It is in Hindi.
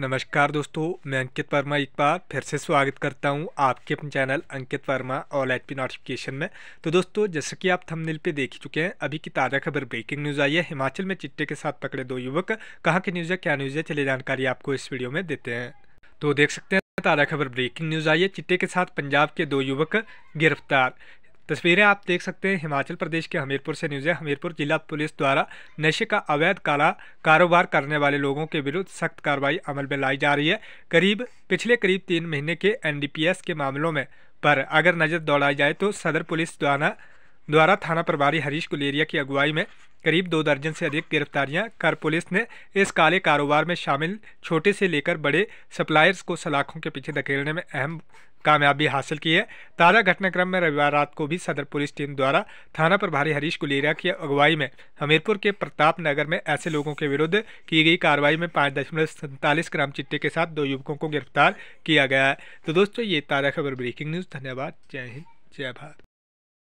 नमस्कार दोस्तों मैं अंकित वर्मा एक बार फिर से स्वागत करता हूं आपके अपने channel Ankit Verma all H P notification में तो दोस्तों जैसे कि आप थंबनेल पे देख चुके हैं अभी की ताज़ा खबर ब्रेकिंग न्यूज़ आई है हिमाचल में चिट्टे के साथ पकड़े दो युवक कहाँ की न्यूज़ है क्या न्यूज़ है चलिए जानकारी आपको इस वीडियो में देते हैं तो देख सकते हैं ताज़ा खबर ब्रेकिंग न्यूज़ आई है चिट्टे के साथ पंजाब के दो युवक गिरफ्तार तस्वीरें आप देख सकते हैं हिमाचल प्रदेश के हमीरपुर से न्यूज़ है हमीरपुर जिला पुलिस द्वारा नशे का अवैध काला कारोबार करने वाले लोगों के विरुद्ध सख्त कार्रवाई अमल में लाई जा रही है करीब पिछले करीब तीन महीने के एनडीपीएस के मामलों में पर अगर नज़र दौड़ाई जाए तो सदर पुलिस द्वारा द्वारा थाना प्रभारी हरीश गुलेरिया की अगुवाई में करीब दो दर्जन से अधिक गिरफ्तारियां कर पुलिस ने इस काले कारोबार में शामिल छोटे से लेकर बड़े सप्लायर्स को सलाखों के पीछे धकेलने में अहम कामयाबी हासिल की है ताज़ा घटनाक्रम में रविवार रात को भी सदर पुलिस टीम द्वारा थाना प्रभारी हरीश गुलेरिया की अगुवाई में हमीरपुर के प्रताप नगर में ऐसे लोगों के विरुद्ध की गई कार्रवाई में पाँच दशमलव सैंतालीस ग्राम चिट्टे के साथ दो युवकों को गिरफ्तार किया गया है तो दोस्तों ये ताज़ा खबर ब्रेकिंग न्यूज़ धन्यवाद जय हिंद जय भारत